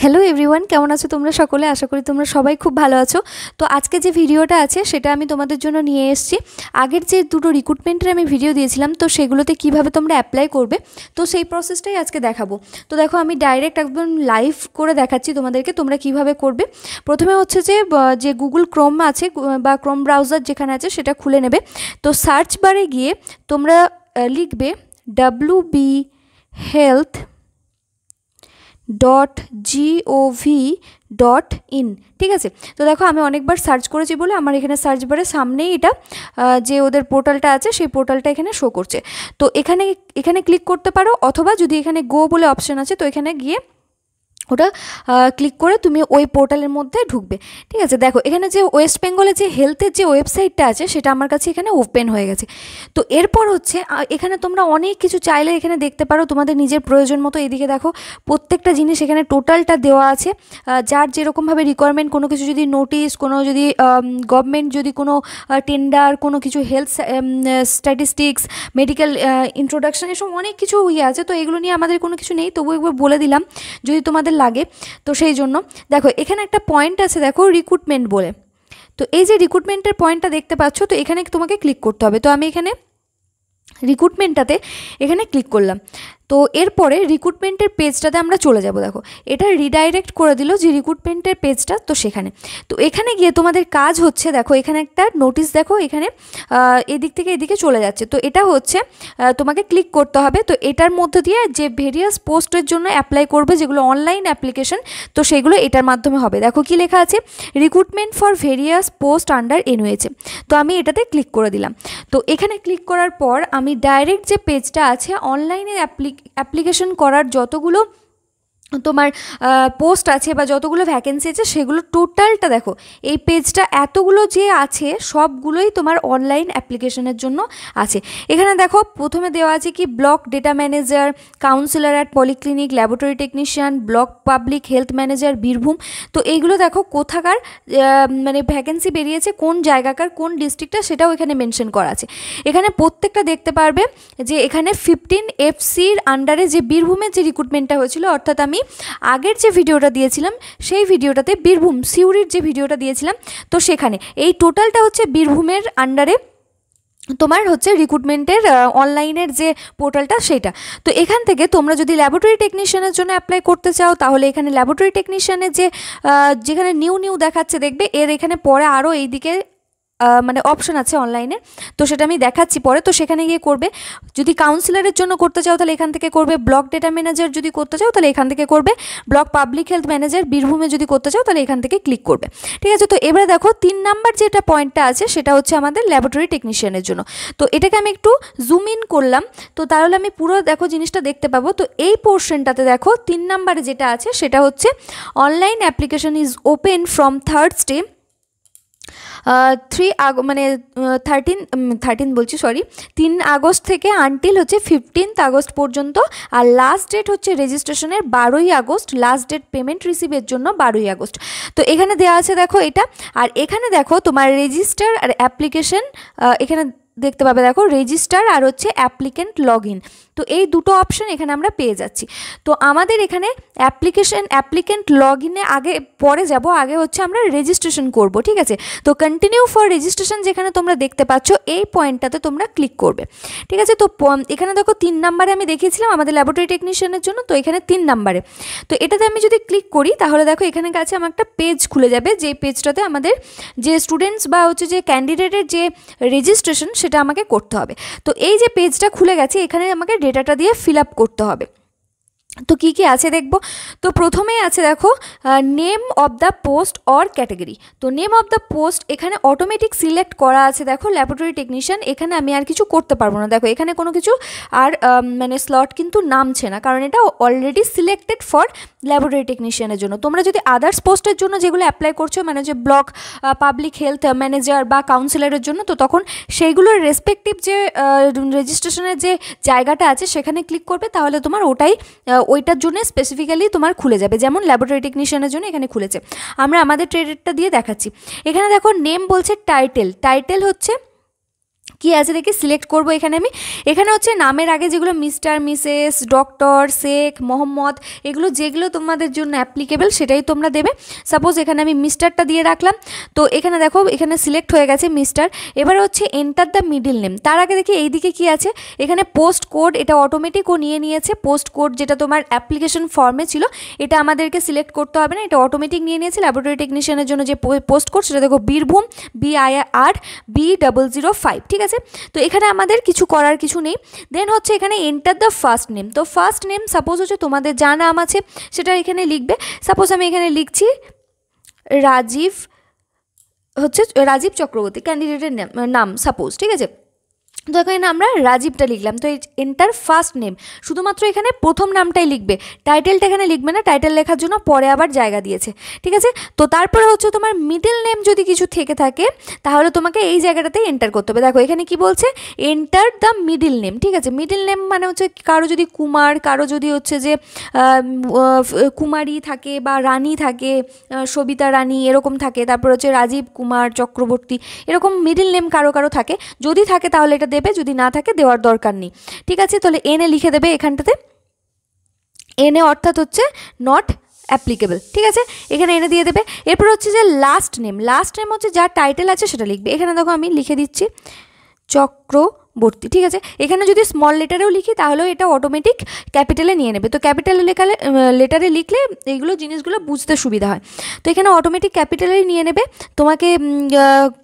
hello everyone কেমন আছো তোমরা সকলে আশা করি তোমরা সবাই খুব ভালো আছো তো আজকে যে ভিডিওটা আছে সেটা আমি তোমাদের জন্য নিয়ে এসেছি আগের যে দুটো রিক্রুটমেন্টের আমি ভিডিও দিয়েছিলাম তো সেগুলোতে কিভাবে তোমরা অ্যাপ্লাই করবে তো সেই প্রসেসটাই আজকে দেখাবো তো দেখো আমি ডাইরেক্ট একদম লাইভ করে দেখাচ্ছি তোমাদেরকে তোমরা কিভাবে করবে প্রথমে হচ্ছে যে যে গুগল ক্রোম আছে বা ক্রোম ব্রাউজার যেখানে আছে সেটা খুলে নেবে তো সার্চ বারে গিয়ে তোমরা লিখবে W B health dot G O V dot in ঠিক আছে তো দেখো আমি অনেকবার সার্চ করেছি বলে আমার এখানে সার্চ বারে সামনেই এটা যে ওদের পোর্টালটা আছে সেই পোর্টালটা এখানে শো করছে তো এখানে এখানে ক্লিক করতে পারো অথবা যদি এখানে গো বলে অপশন আছে তো এখানে গিয়ে ওটা ক্লিক করে তুমি ওই পোর্টালের মধ্যে ঢুকবে ঠিক আছে দেখো এখানে যে ওয়েস্ট বেঙ্গলে যে হেলথের যে ওয়েবসাইটটা আছে সেটা আমার কাছে এখানে ওপেন হয়ে গেছে তো এরপর হচ্ছে এখানে তোমরা অনেক কিছু চাইলে এখানে দেখতে পারো তোমাদের নিজের প্রয়োজন মতো এদিকে দেখো প্রত্যেকটা জিনিস এখানে টোটালটা দেওয়া আছে যার যেরকমভাবে রিকোয়ারমেন্ট কোনো কিছু যদি নোটিশ কোনো যদি গভর্নমেন্ট যদি কোনো টেন্ডার কোনো কিছু হেলথ স্ট্যাটিস্টিক্স মেডিকেল ইন্ট্রোডাকশান এসব অনেক কিছু ইয়ে আছে তো এগুলো নিয়ে আমাদের কোনো কিছু নেই তবু একবার বলে দিলাম যদি তোমাদের লাগে তো সেই জন্য দেখো এখানে একটা পয়েন্ট আছে দেখো রিক্রুটমেন্ট বলে তো এই যে রিক্রুটমেন্টের পয়েন্টটা দেখতে পাচ্ছ তো এখানে তোমাকে ক্লিক করতে হবে তো আমি এখানে রিক্রুটমেন্টটাতে এখানে ক্লিক করলাম তো এরপরে রিক্রুটমেন্টের পেজটাতে আমরা চলে যাব দেখো এটা রিডাইরেক্ট করে দিল যে রিক্রুটমেন্টের পেজটা তো সেখানে তো এখানে গিয়ে তোমাদের কাজ হচ্ছে দেখো এখানে একটা নোটিশ দেখো এখানে এদিক থেকে এদিকে চলে যাচ্ছে তো এটা হচ্ছে তোমাকে ক্লিক করতে হবে তো এটার মধ্যে দিয়ে যে ভেরিয়াস পোস্টের জন্য অ্যাপ্লাই করবে যেগুলো অনলাইন অ্যাপ্লিকেশন তো সেগুলো এটার মাধ্যমে হবে দেখো কি লেখা আছে recruitment for various post under এনওএচে তো আমি এটাতে ক্লিক করে দিলাম তো এখানে ক্লিক করার পর আমি ডাইরেক্ট যে পেজটা আছে অনলাইনে অ্যাপ্লিকেশন করার যতগুলো তোমার পোস্ট আছে বা যতগুলো ভ্যাকেন্সি আছে সেগুলো টোটালটা দেখো এই পেজটা এতগুলো যে আছে সবগুলোই তোমার অনলাইন অ্যাপ্লিকেশনের জন্য আছে এখানে দেখো প্রথমে দেওয়া আছে কি block data manager counsellor at polyclinic laboratory technician block public health manager Birbhum তো এইগুলো দেখো কোথাকার মানে ভ্যাকেন্সি বেরিয়েছে কোন জায়গাকার কোন ডিস্ট্রিক্টটা সেটাও এখানে মেনশন করা আছে এখানে প্রত্যেকটা দেখতে পারবে যে এখানে ফিফটিন এফসির আন্ডারে যে বীরভূমের যে রিক্রুটমেন্টটা হয়েছিল অর্থাৎ আমি আগের যে ভিডিওটা দিয়েছিলাম সেই ভিডিওটাতে বীরভূম সিউড়ির যে ভিডিওটা দিয়েছিলাম তো সেখানে এই টোটালটা হচ্ছে বীরভূমের আন্ডারে তোমার হচ্ছে রিক্রুটমেন্টের অনলাইনের যে পোর্টালটা সেটা তো এখান থেকে তোমরা যদি ল্যাবরেটরি টেকনিশিয়ানের জন্য অ্যাপ্লাই করতে চাও তাহলে এখানে ল্যাবরেটরি টেকনিশিয়ানের যে যেখানে নিউ নিউ দেখাচ্ছে দেখবে এর এখানে পরে আরও এইদিকে মানে অপশন আছে অনলাইনে তো সেটা আমি দেখাচ্ছি পরে তো সেখানে গিয়ে করবে যদি কাউন্সিলারের জন্য করতে চাও তাহলে এখান থেকে করবে ব্লক ডেটা ম্যানেজার যদি করতে চাও তাহলে এখান থেকে করবে ব্লক পাবলিক হেলথ ম্যানেজার বীরভূমে যদি করতে চাও তাহলে এখান থেকে ক্লিক করবে ঠিক আছে তো এবারে দেখো তিন নাম্বার যেটা পয়েন্টটা আছে সেটা হচ্ছে আমাদের ল্যাবরেটরি টেকনিশিয়ানের জন্য তো এটাকে আমি একটু জুম ইন করলাম তো তাহলে আমি পুরো দেখো জিনিসটা দেখতে পাবো তো এই পোর্শনটাতে দেখো তিন নাম্বারে যেটা আছে সেটা হচ্ছে online application is open from third স্টে থ্রি মানে থার্টিন থার্টিন বলছি সরি তিন আগস্ট থেকে আনটিল হচ্ছে ফিফটিন্থ আগস্ট পর্যন্ত আর লাস্ট ডেট হচ্ছে রেজিস্ট্রেশনের বারোই আগস্ট লাস্ট ডেট পেমেন্ট রিসিভের জন্য বারোই আগস্ট তো এখানে দেওয়া আছে দেখো এটা আর এখানে দেখো তোমার রেজিস্টার আর অ্যাপ্লিকেশন এখানে দেখতে পাবে দেখো রেজিস্টার আর হচ্ছে অ্যাপ্লিকেন্ট লগ ইন তো এই দুটো অপশান এখানে আমরা পেয়ে যাচ্ছি তো আমাদের এখানে অ্যাপ্লিকেশন অ্যাপ্লিকেন্ট লগ ইনে আগে পরে যাব আগে হচ্ছে আমরা রেজিস্ট্রেশন করব ঠিক আছে তো কন্টিনিউ ফর রেজিস্ট্রেশন যেখানে তোমরা দেখতে পাচ্ছ এই পয়েন্টটাতে তোমরা ক্লিক করবে ঠিক আছে তো এখানে দেখো তিন নাম্বারে আমি দেখিয়েছিলাম আমাদের ল্যাবরেটরি টেকনিশিয়ানের জন্য তো এখানে তিন নাম্বারে তো এটাতে আমি যদি ক্লিক করি তাহলে দেখো এখানে কাছে আমার একটা পেজ খুলে যাবে যে পেজটাতে আমাদের যে স্টুডেন্টস বা হচ্ছে যে ক্যান্ডিডেটের যে রেজিস্ট্রেশন সেটা আমাকে করতে হবে তো এই যে পেজটা খুলে গেছে এখানে আমাকে ডেটাটা দিয়ে ফিল করতে হবে তো কি কি আছে দেখব তো প্রথমেই আছে দেখো name of the post or category তো নেম অফ দ্য পোস্ট এখানে অটোমেটিক সিলেক্ট করা আছে দেখো ল্যাবরেটরি টেকনিশিয়ান এখানে আমি আর কিছু করতে পারবো না দেখো এখানে কোনো কিছু আর মানে স্লট কিন্তু নামছে না কারণ এটা অলরেডি সিলেক্টেড ফর ল্যাবরেটরি টেকনিশিয়ানের জন্য তোমরা যদি আদার্স পোস্টের জন্য যেগুলো অ্যাপ্লাই করছো মানে যে ব্লক পাবলিক হেলথ ম্যানেজার বা কাউন্সিলরের জন্য তো তখন সেইগুলোর রেসপেক্টিভ যে রেজিস্ট্রেশনের যে জায়গাটা আছে সেখানে ক্লিক করবে তাহলে তোমার ওটাই ওইটার জন্য স্পেসিফিক্যালি তোমার খুলে যাবে যেমন ল্যাবরেটরি টেকনিশিয়ানের জন্য এখানে খুলেছে আমরা আমাদের ট্রেডেডটা দিয়ে দেখাচ্ছি এখানে দেখো নেম বলছে টাইটেল টাইটেল হচ্ছে কি আছে দেখি সিলেক্ট করব এখানে আমি এখানে হচ্ছে নামের আগে যেগুলো mister missus doctor Sheikh Mohammad এগুলো যেগুলো তোমাদের জন্য অ্যাপ্লিকেবল সেটাই তোমরা দেবে সাপোজ এখানে আমি মিস্টারটা দিয়ে রাখলাম তো এখানে দেখো এখানে সিলেক্ট হয়ে গেছে মিস্টার এবার হচ্ছে এন্টার দ্য মিডিল নেম তার আগে দেখি এইদিকে কি আছে এখানে পোস্ট কোড এটা অটোমেটিক ও নিয়ে নিয়েছে পোস্ট কোড যেটা তোমার অ্যাপ্লিকেশন ফর্মে ছিল এটা আমাদেরকে সিলেক্ট করতে হবে না এটা অটোমেটিক নিয়ে নিয়েছে ল্যাবরেটরি টেকনিশিয়ানের জন্য যে পোস্ট কোড সেটা দেখো Birbhum B I R B double zero five ঠিক আছে আছে তো এখানে আমাদের কিছু করার কিছু নেই দেন হচ্ছে এখানে এন্টার দ্য ফার্স্ট নেম তো ফার্স্ট নেম সাপোজ হচ্ছে তোমাদের যা নাম আছে সেটা এখানে লিখবে সাপোজ আমি এখানে লিখছি রাজীব হচ্ছে রাজীব চক্রবর্তী ক্যান্ডিডেটের নাম সাপোজ ঠিক আছে তো এখানে আমরা রাজীবটা লিখলাম তো এন্টার ফার্স্ট নেম শুধুমাত্র এখানে প্রথম নামটাই লিখবে টাইটেলটা এখানে লিখবে না টাইটেল লেখার জন্য পরে আবার জায়গা দিয়েছে ঠিক আছে তো তারপরে হচ্ছে তোমার মিডল নেম যদি কিছু থেকে থাকে তাহলে তোমাকে এই জায়গাটাতে এন্টার করতে হবে দেখো এখানে কি বলছে এন্টার দ্য মিডিল নেম ঠিক আছে মিডিল নেম মানে হচ্ছে কারো যদি কুমার কারো যদি হচ্ছে যে কুমারী থাকে বা রানী থাকে সবিতা রানী এরকম থাকে তারপর হচ্ছে রাজীব কুমার চক্রবর্তী এরকম মিডিল নেম কারো কারো থাকে যদি থাকে তাহলে এটা দেবে যদি না থাকে দেওয়ার দরকার নেই ঠিক আছে তাহলে এনে লিখে দেবে এখানটাতে এনে অর্থাৎ হচ্ছে নট অ্যাপ্লিকেবল ঠিক আছে এখানে এনে দিয়ে দেবে এরপর হচ্ছে যে লাস্ট নেম লাস্ট নেম হচ্ছে যার টাইটেল আছে সেটা লিখবে এখানে দেখো আমি লিখে দিচ্ছি চক্র ভর্তি ঠিক আছে এখানে যদি স্মল লেটারেও লিখি তাহলেও এটা অটোমেটিক ক্যাপিটালে নিয়ে নেবে তো ক্যাপিটালে লেখালে লেটারে লিখলে এইগুলো জিনিসগুলো বুঝতে সুবিধা হয় তো এখানে অটোমেটিক ক্যাপিটালে নিয়ে নেবে তোমাকে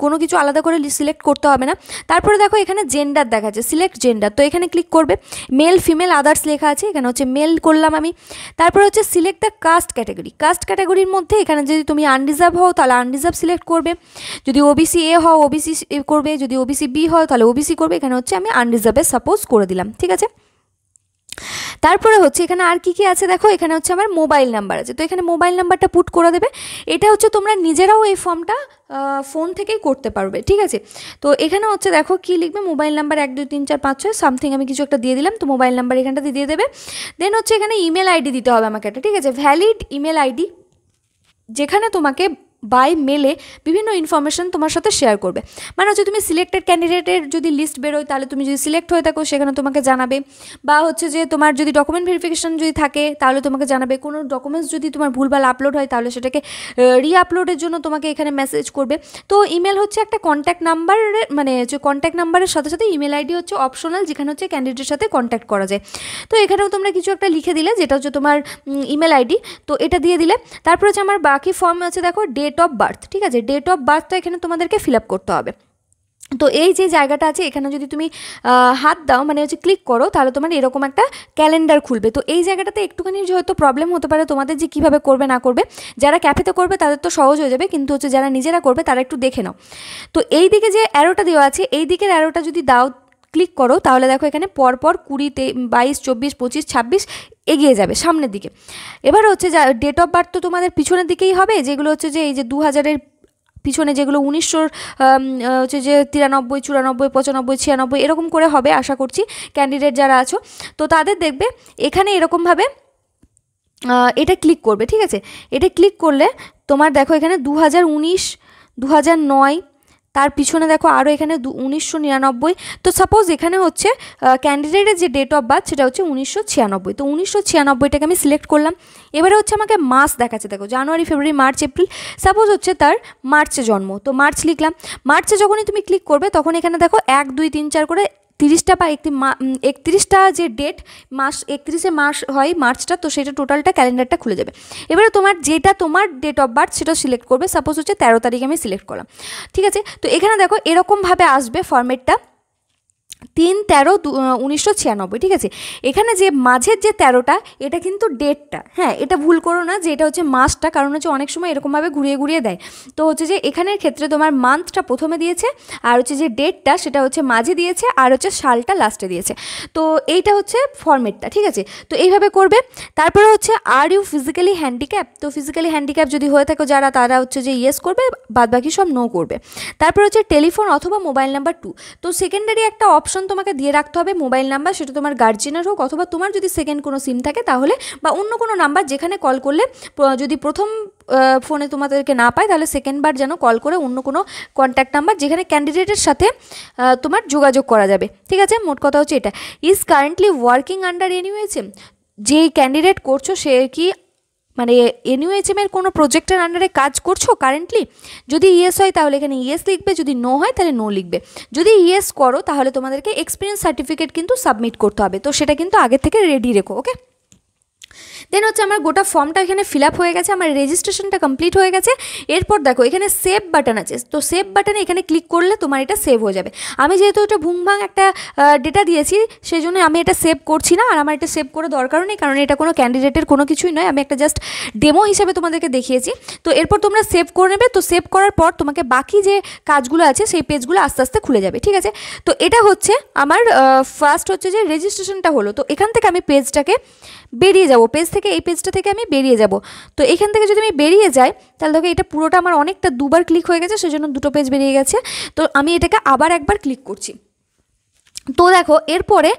কোনো কিছু আলাদা করে সিলেক্ট করতে হবে না তারপরে দেখো এখানে জেন্ডার দেখা যাচ্ছে সিলেক্ট জেন্ডার তো এখানে ক্লিক করবে মেল ফিমেল আদার্স লেখা আছে এখানে হচ্ছে মেল করলাম আমি তারপরে হচ্ছে select the caste category caste ক্যাটাগরির মধ্যে এখানে যদি তুমি আনরিজার্ভ হও তাহলে আনরিজার্ভ সিলেক্ট করবে যদি ওবিসি এ হও ওবিসি করবে যদি ওবিসি বি হও তাহলে ওবিসি করবে এখানে হচ্ছে আমি আনরিজার্ভে সাপোজ করে দিলাম ঠিক আছে তারপরে হচ্ছে এখানে আর কি কি আছে দেখো এখানে হচ্ছে আমার মোবাইল নাম্বার আছে তো এখানে মোবাইল নাম্বারটা পুট করে দেবে এটা হচ্ছে তোমরা নিজেরাও এই ফর্মটা ফোন থেকেই করতে পারবে ঠিক আছে তো এখানে হচ্ছে দেখো কি লিখবে মোবাইল নাম্বার এক দুই তিন চার পাঁচ ছয় সামথিং আমি কিছু একটা দিয়ে দিলাম তো মোবাইল নাম্বার এখানটাতে দিয়ে দেবে দেন হচ্ছে এখানে ইমেল আইডি দিতে হবে আমাকে একটা ঠিক আছে ভ্যালিড ইমেল আইডি যেখানে তোমাকে বাই মেলে বিভিন্ন ইনফরমেশান তোমার সাথে শেয়ার করবে মানে হচ্ছে তুমি সিলেক্টেড ক্যান্ডিডেটের যদি লিস্ট বেরোয় তাহলে তুমি যদি সিলেক্ট হয়ে থাকো সেখানে তোমাকে জানাবে বা হচ্ছে যে তোমার যদি ডকুমেন্ট ভেরিফিকেশান যদি থাকে তাহলে তোমাকে জানাবে কোনো ডকুমেন্টস যদি তোমার ভুলভাল আপলোড হয় তাহলে সেটাকে রি আপলোডের জন্য তোমাকে এখানে মেসেজ করবে তো ইমেল হচ্ছে একটা কন্ট্যাক্ট নাম্বারের মানে হচ্ছে কন্ট্যাক্ট নাম্বারের সাথে সাথে ইমেল আইডি হচ্ছে অপশনাল যেখানে হচ্ছে ক্যান্ডিডেটের সাথে কন্ট্যাক্ট করা যায় তো এখানেও তোমরা কিছু একটা লিখে দিলে যেটা হচ্ছে তোমার ইমেল আইডি তো এটা দিয়ে দিলে তারপর হচ্ছে আমার বাকি ফর্ম আছে দেখো ডেট ডেট অফ বার্থ ঠিক আছে ডেট অফ বার্থটা এখানে তোমাদেরকে ফিল আপ করতে হবে তো এই যে জায়গাটা আছে এখানে যদি তুমি হাত দাও মানে হচ্ছে ক্লিক করো তাহলে তোমার এরকম একটা ক্যালেন্ডার খুলবে তো এই জায়গাটাতে একটুখানি যে হয়তো প্রবলেম হতে পারে তোমাদের যে কীভাবে করবে না করবে যারা ক্যাফেতে করবে তাদের তো সহজ হয়ে যাবে কিন্তু হচ্ছে যারা নিজেরা করবে তারা একটু দেখে নাও তো এই দিকে যে অ্যারোটা দেওয়া আছে এই দিকের অ্যারোটা যদি দাও ক্লিক করো তাহলে দেখো এখানে পরপর কুড়ি তে বাইশ চব্বিশ পঁচিশ ছাব্বিশ এগিয়ে যাবে সামনের দিকে এবার হচ্ছে যা ডেট অফ বার্থ তো তোমাদের পিছনের দিকেই হবে যেগুলো হচ্ছে যে এই যে দু হাজারের পিছনে যেগুলো উনিশশোর হচ্ছে যে তিরানব্বই চুরানব্বই পঁচানব্বই ছিয়ানব্বই এরকম করে হবে আশা করছি ক্যান্ডিডেট যারা আছো তো তাদের দেখবে এখানে এরকমভাবে এটা ক্লিক করবে ঠিক আছে এটা ক্লিক করলে তোমার দেখো এখানে দু হাজার উনিশ দু হাজার নয় তার পিছনে দেখো আরও এখানে উনিশশো নিরানব্বই তো সাপোজ এখানে হচ্ছে ক্যান্ডিডেটের যে ডেট অফ বার্থ সেটা হচ্ছে উনিশশো ছিয়ানব্বই তো উনিশশো ছিয়ানব্বইটাকে আমি সিলেক্ট করলাম এবারে হচ্ছে আমাকে মাস দেখাচ্ছে দেখো January February March April suppose হচ্ছে তার মার্চে জন্ম তো মার্চ লিখলাম মার্চে যখনই তুমি ক্লিক করবে তখন এখানে দেখো এক দুই তিন চার করে তিরিশটা বা একটি একত্রিশটা যে ডেট মাস একত্রিশে মাস হয় মার্চটা তো সেটা টোটালটা ক্যালেন্ডারটা খুলে যাবে এবারে তোমার যেটা তোমার ডেট অফ বার্থ সেটা সিলেক্ট করবে সাপোজ হচ্ছে তেরো তারিখ আমি সিলেক্ট করলাম ঠিক আছে তো এখানে দেখো এরকমভাবে আসবে ফর্মেটটা তিন তেরো উনিশশো ছিয়ানব্বই ঠিক আছে এখানে যে মাঝের যে তেরোটা এটা কিন্তু ডেটটা হ্যাঁ এটা ভুল করো না যে এটা হচ্ছে মাসটা কারণ হচ্ছে অনেক সময় এরকমভাবে ঘুরিয়ে ঘুরিয়ে দেয় তো হচ্ছে যে এখানের ক্ষেত্রে তোমার মান্থটা প্রথমে দিয়েছে আর হচ্ছে যে ডেটটা সেটা হচ্ছে মাঝে দিয়েছে আর হচ্ছে সালটা লাস্টে দিয়েছে তো এইটা হচ্ছে ফর্মেটটা ঠিক আছে তো এইভাবে করবে তারপরে হচ্ছে আর ইউ ফিজিক্যালি হ্যান্ডিক্যাপ তো ফিজিক্যালি হ্যান্ডিক্যাপ যদি হয়ে থাকে যারা তারা হচ্ছে যে ইয়েস করবে বাদবাকি সব নো করবে তারপর হচ্ছে টেলিফোন অথবা মোবাইল নাম্বার টু তো সেকেন্ডারি একটা অপশন অপশন তোমাকে দিয়ে রাখতে হবে মোবাইল নাম্বার সেটা তোমার গার্জেনের হোক অথবা তোমার যদি সেকেন্ড কোনো সিম থাকে তাহলে বা অন্য কোনো নাম্বার যেখানে কল করলে যদি প্রথম ফোনে তোমাদেরকে না পায় তাহলে সেকেন্ডবার যেন কল করে অন্য কোনো কন্ট্যাক্ট নাম্বার যেখানে ক্যান্ডিডেটের সাথে তোমার যোগাযোগ করা যাবে ঠিক আছে মোট কথা হচ্ছে এটা ইজ কারেন্টলি ওয়ার্কিং আন্ডার এনিওয়েছে যে ক্যান্ডিডেট করছো সে কি মানে এনইউএচএমের কোনো প্রজেক্টের আন্ডারে কাজ করছো কারেন্টলি যদি ইয়েস হয় তাহলে এখানে ইয়েস লিখবে যদি নো হয় তাহলে নো লিখবে যদি ইয়েস করো তাহলে তোমাদেরকে এক্সপিরিয়েন্স সার্টিফিকেট কিন্তু সাবমিট করতে হবে তো সেটা কিন্তু আগে থেকে রেডি রেখো ওকে দেন হচ্ছে আমার গোটা ফর্মটা এখানে ফিল আপ হয়ে গেছে আমার রেজিস্ট্রেশনটা কমপ্লিট হয়ে গেছে এরপর দেখো এখানে সেভ বাটন আছে তো সেভ বাটনে এখানে ক্লিক করলে তোমার এটা সেভ হয়ে যাবে আমি যেহেতু এটা ভুংভাং একটা ডেটা দিয়েছি সেই জন্য আমি এটা সেভ করছি না আর আমার এটা সেভ করে দরকারও নেই কারণ এটা কোনো ক্যান্ডিডেটের কোনো কিছুই নয় আমি একটা জাস্ট ডেমো হিসেবে তোমাদেরকে দেখিয়েছি তো এরপর তোমরা সেভ করে নেবে তো সেভ করার পর তোমাকে বাকি যে কাজগুলো আছে সেই পেজগুলো আস্তে আস্তে খুলে যাবে ঠিক আছে তো এটা হচ্ছে আমার ফার্স্ট হচ্ছে যে রেজিস্ট্রেশনটা হলো তো এখান থেকে আমি পেজটাকে বেরিয়ে যাব পেজ থেকে এই পেজটা থেকে আমি বেরিয়ে যাব তো এখান থেকে যদি আমি বেরিয়ে যাই তাহলে দেখো এটা পুরোটা আমার অনেকটা দুবার ক্লিক হয়ে গেছে সেজন্য দুটো পেজ বেরিয়ে গেছে তো আমি এটাকে আবার একবার ক্লিক করছি তো দেখো এরপরে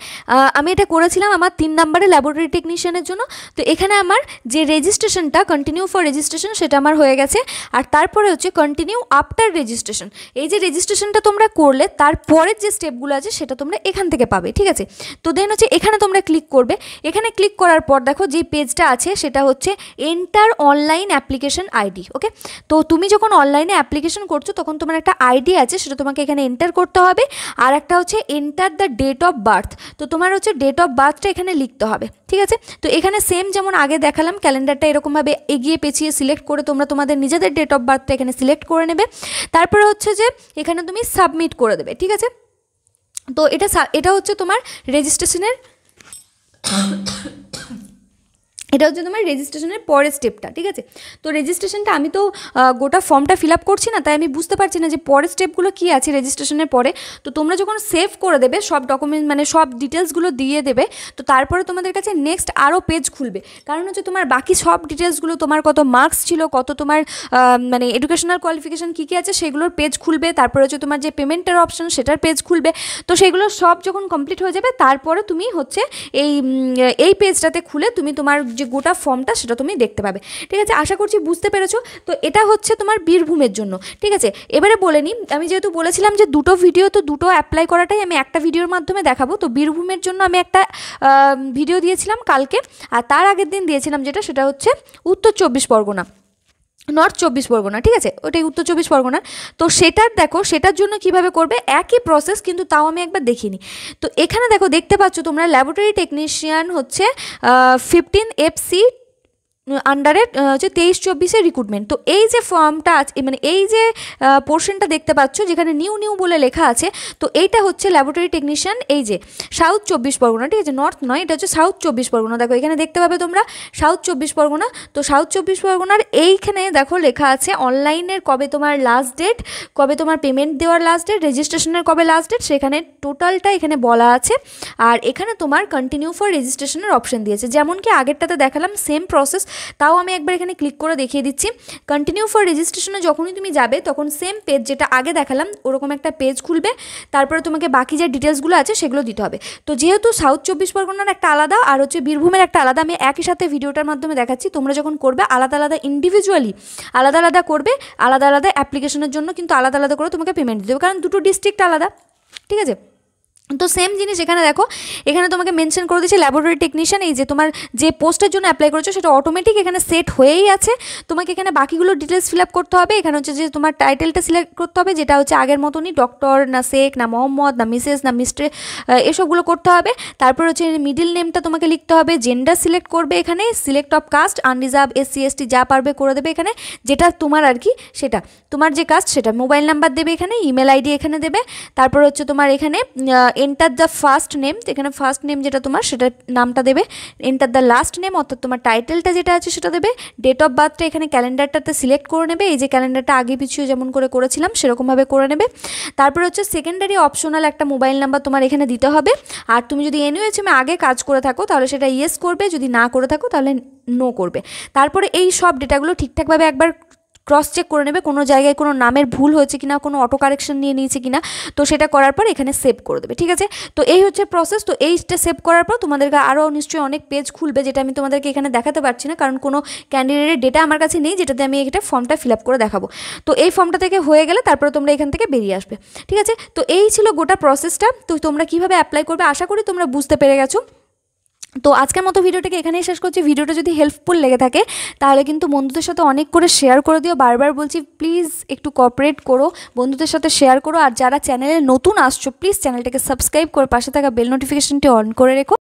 আমি এটা করেছিলাম আমার তিন নম্বরে ল্যাবরেটরি টেকনিশিয়ানের জন্য তো এখানে আমার যে রেজিস্ট্রেশনটা কন্টিনিউ ফর রেজিস্ট্রেশন সেটা আমার হয়ে গেছে আর তারপরে হচ্ছে কন্টিনিউ আফটার রেজিস্ট্রেশন এই যে রেজিস্ট্রেশনটা তোমরা করলে তারপরের যে স্টেপগুলো আছে সেটা তোমরা এখান থেকে পাবে ঠিক আছে তো দেন হচ্ছে এখানে তোমরা ক্লিক করবে এখানে ক্লিক করার পর দেখো যে পেজটা আছে সেটা হচ্ছে enter online application ID okay তো তুমি যখন অনলাইনে অ্যাপ্লিকেশন করছো তখন তোমার একটা আইডি আছে সেটা তোমাকে এখানে এন্টার করতে হবে আর একটা হচ্ছে enter the date of birth তো তোমার হচ্ছে ডেট অফ বার্থটা এখানে লিখতে হবে ঠিক আছে তো এখানে সেম যেমন আগে দেখালাম ক্যালেন্ডারটা এরকমভাবে এগিয়ে পেছিয়ে সিলেক্ট করে তোমরা তোমাদের নিজেদের ডেট অফ বার্থটা এখানে সিলেক্ট করে নেবে তারপরে হচ্ছে যে এখানে তুমি সাবমিট করে দেবে ঠিক আছে তো এটা এটা হচ্ছে তোমার রেজিস্ট্রেশনের এটা হচ্ছে তোমার রেজিস্ট্রেশনের পরের স্টেপটা ঠিক আছে তো রেজিস্ট্রেশনটা আমি তো গোটা ফর্মটা ফিল আপ করছি না তাই আমি বুঝতে পারছি না যে পরের স্টেপগুলো কী আছে রেজিস্ট্রেশনের পরে তো তোমরা যখন সেভ করে দেবে সব ডকুমেন্ট মানে সব ডিটেলসগুলো দিয়ে দেবে তো তারপরে তোমাদের কাছে নেক্সট আরও পেজ খুলবে কারণ হচ্ছে তোমার বাকি সব ডিটেলসগুলো তোমার কত মার্কস ছিল কত তোমার মানে এডুকেশনাল কোয়ালিফিকেশান কী কী আছে সেগুলোর পেজ খুলবে তারপরে হচ্ছে তোমার যে পেমেন্টের অপশান সেটার পেজ খুলবে তো সেগুলো সব যখন কমপ্লিট হয়ে যাবে তারপরে তুমি হচ্ছে এই এই পেজটাতে খুলে তুমি তোমার যে গোটা ফর্মটা সেটা তুমি দেখতে পাবে ঠিক আছে আশা করছি বুঝতে পেরেছো তো এটা হচ্ছে তোমার বীরভূমের জন্য ঠিক আছে এবারে বলে নিই আমি যেহেতু বলেছিলাম যে দুটো ভিডিও তো দুটো অ্যাপ্লাই করাটাই আমি একটা ভিডিওর মাধ্যমে দেখাবো তো বীরভূমের জন্য আমি একটা ভিডিও দিয়েছিলাম কালকে আর তার আগের দিন দিয়েছিলাম যেটা সেটা হচ্ছে উত্তর চব্বিশ পরগনা নর্থ চব্বিশ পরগনা ঠিক আছে ওটাই উত্তর চব্বিশ পরগনার তো সেটার দেখো সেটার জন্য কিভাবে করবে একই প্রসেস কিন্তু তাও আমি একবার দেখিনি তো এখানে দেখো দেখতে পাচ্ছ তোমরা ল্যাবরেটরি টেকনিশিয়ান হচ্ছে ফিফটিন এফ সি আন্ডারে হচ্ছে তেইশ চব্বিশে রিক্রুটমেন্ট তো এই যে ফর্মটা আছে মানে এই যে পোর্শনটা দেখতে পাচ্ছ যেখানে নিউ নিউ বলে লেখা আছে তো এইটা হচ্ছে ল্যাবরেটরি টেকনিশিয়ান এই যে সাউথ চব্বিশ পরগনা ঠিক আছে নর্থ নয় এটা হচ্ছে সাউথ চব্বিশ পরগনা দেখো এখানে দেখতে পাবে তোমরা সাউথ চব্বিশ পরগনা তো সাউথ চব্বিশ পরগনার এইখানে দেখো লেখা আছে অনলাইনের কবে তোমার লাস্ট ডেট কবে তোমার পেমেন্ট দেওয়ার লাস্ট ডেট রেজিস্ট্রেশনের কবে লাস্ট ডেট সেখানে টোটালটা এখানে বলা আছে আর এখানে তোমার কন্টিনিউ ফর রেজিস্ট্রেশনের অপশন দিয়েছে যেমন কি আগেরটাতে দেখালাম সেম প্রসেস তাও আমি একবার এখানে ক্লিক করে দেখিয়ে দিচ্ছি কন্টিনিউ ফর রেজিস্ট্রেশনে যখনই তুমি যাবে তখন সেম পেজ যেটা আগে দেখালাম ওরকম একটা পেজ খুলবে তারপরে তোমাকে বাকি যে ডিটেলসগুলো আছে সেগুলো দিতে হবে তো যেহেতু সাউথ চব্বিশ পরগনার একটা আলাদা আর হচ্ছে বীরভূমের একটা আলাদা আমি একই সাথে ভিডিওটার মাধ্যমে দেখাচ্ছি তোমরা যখন করবে আলাদা আলাদা ইন্ডিভিজুয়ালি আলাদা আলাদা করবে আলাদা আলাদা অ্যাপ্লিকেশনের জন্য কিন্তু আলাদা আলাদা করে তোমাকে পেমেন্ট দিতে হবে কারণ দুটো ডিস্ট্রিক্ট আলাদা ঠিক আছে তো সেম জিনিস এখানে দেখো এখানে তোমাকে মেনশন করে দিচ্ছে ল্যাবরেটরি টেকনিশিয়ান এই যে তোমার যে পোস্টের জন্য অ্যাপ্লাই করেছো সেটা অটোমেটিক এখানে সেট হয়েই আছে তোমাকে এখানে বাকিগুলো ডিটেলস ফিল আপ করতে হবে এখানে হচ্ছে যে তোমার টাইটেলটা সিলেক্ট করতে হবে যেটা হচ্ছে আগের মতনই ডক্টর না শেখ না মোহাম্মদ না মিসেস না মিস্ট্রে এসবগুলো করতে হবে তারপর হচ্ছে মিডিল নেমটা তোমাকে লিখতে হবে জেন্ডার সিলেক্ট করবে এখানে select of caste unreserve SC ST যা পারবে করে দেবে এখানে যেটা তোমার আর কি সেটা তোমার যে কাস্ট সেটা মোবাইল নাম্বার দেবে এখানে ইমেল আইডি এখানে দেবে তারপর হচ্ছে তোমার এখানে এন্টার দ্য ফার্স্ট নেম এখানে ফার্স্ট নেম যেটা তোমার সেটা নামটা দেবে এন্টার দ্য লাস্ট নেম অর্থাৎ তোমার টাইটেলটা যেটা আছে সেটা দেবে ডেট অফ বার্থটা এখানে ক্যালেন্ডারটাতে সিলেক্ট করে নেবে এই যে ক্যালেন্ডারটা আগে পিছিয়ে যেমন করে করেছিলাম সেরকমভাবে করে নেবে তারপরে হচ্ছে সেকেন্ডারি অপশনাল একটা মোবাইল নাম্বার তোমার এখানে দিতে হবে আর তুমি যদি এনইউএচএমে আগে কাজ করে থাকো তাহলে সেটা ইয়েস করবে যদি না করে থাকো তাহলে নো করবে তারপরে এই সব ডেটাগুলো ঠিকঠাকভাবে একবার ক্রস চেক করে নেবে কোনো জায়গায় কোনো নামের ভুল হয়েছে কিনা কোনো অটো কারেকশন নিয়ে নিয়েছে কিনা তো সেটা করার পর এখানে সেভ করে দেবে ঠিক আছে তো এই হচ্ছে প্রসেস তো এইটা সেভ করার পর তোমাদেরকে আরও নিশ্চয়ই অনেক পেজ খুলবে যেটা আমি তোমাদেরকে এখানে দেখাতে পারছি না কারণ কোনো ক্যান্ডিডেটের ডেটা আমার কাছে নেই যেটাতে আমি এটা ফর্মটা ফিল আপ করে দেখাবো তো এই ফর্মটা থেকে হয়ে গেলে তারপরে তোমরা এখান থেকে বেরিয়ে আসবে ঠিক আছে তো এই ছিল গোটা প্রসেসটা তো তোমরা কীভাবে অ্যাপ্লাই করবে আশা করি তোমরা বুঝতে পেরে গেছো তো আজকের মতো ভিডিওটাকে এখানেই শেষ করছি ভিডিওটা যদি হেল্পফুল লেগে থাকে তাহলে কিন্তু বন্ধুদের সাথে অনেক করে শেয়ার করে দিও বারবার বলছি প্লিজ একটু কপারেট করো বন্ধুদের সাথে শেয়ার করো আর যারা চ্যানেলে নতুন আসছো প্লিজ চ্যানেলটাকে সাবস্ক্রাইব করে পাশে থাকা বেল নোটিফিকেশনটি অন করে রেখো